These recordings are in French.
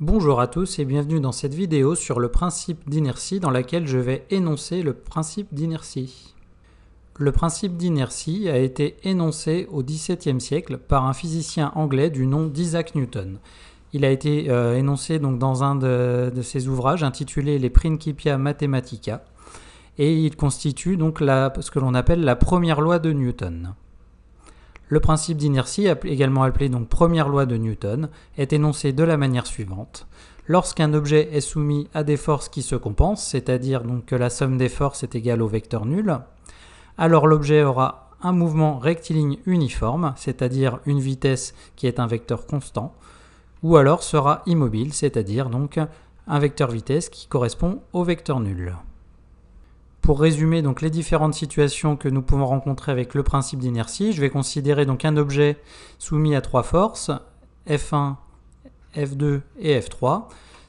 Bonjour à tous et bienvenue dans cette vidéo sur le principe d'inertie dans laquelle je vais énoncer le principe d'inertie. Le principe d'inertie a été énoncé au XVIIe siècle par un physicien anglais du nom d'Isaac Newton. Il a été euh, énoncé donc dans un de, ses ouvrages intitulé Les Principia Mathematica et il constitue donc ce que l'on appelle la première loi de Newton. Le principe d'inertie, également appelé donc première loi de Newton, est énoncé de la manière suivante. Lorsqu'un objet est soumis à des forces qui se compensent, c'est-à-dire donc que la somme des forces est égale au vecteur nul, alors l'objet aura un mouvement rectiligne uniforme, c'est-à-dire une vitesse qui est un vecteur constant, ou alors sera immobile, c'est-à-dire donc un vecteur vitesse qui correspond au vecteur nul. Pour résumer donc les différentes situations que nous pouvons rencontrer avec le principe d'inertie, je vais considérer donc un objet soumis à trois forces, F1, F2 et F3.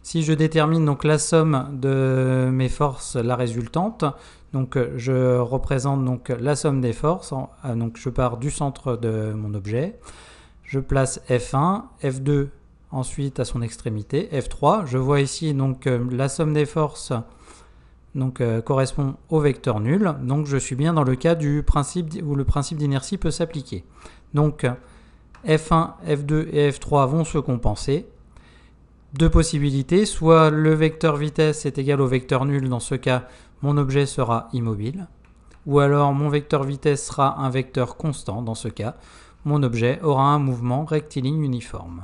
Si je détermine donc la somme de mes forces, la résultante, donc euh, je représente donc la somme des forces, euh, donc je pars du centre de mon objet, je place F1, F2 ensuite à son extrémité, F3. Je vois ici donc euh, la somme des forces donc euh, correspond au vecteur nul. Donc je suis bien dans le cas du principe où le principe d'inertie peut s'appliquer. Donc F1, F2 et F3 vont se compenser. Deux possibilités, soit le vecteur vitesse est égal au vecteur nul, dans ce cas mon objet sera immobile, ou alors mon vecteur vitesse sera un vecteur constant, dans ce cas mon objet aura un mouvement rectiligne uniforme.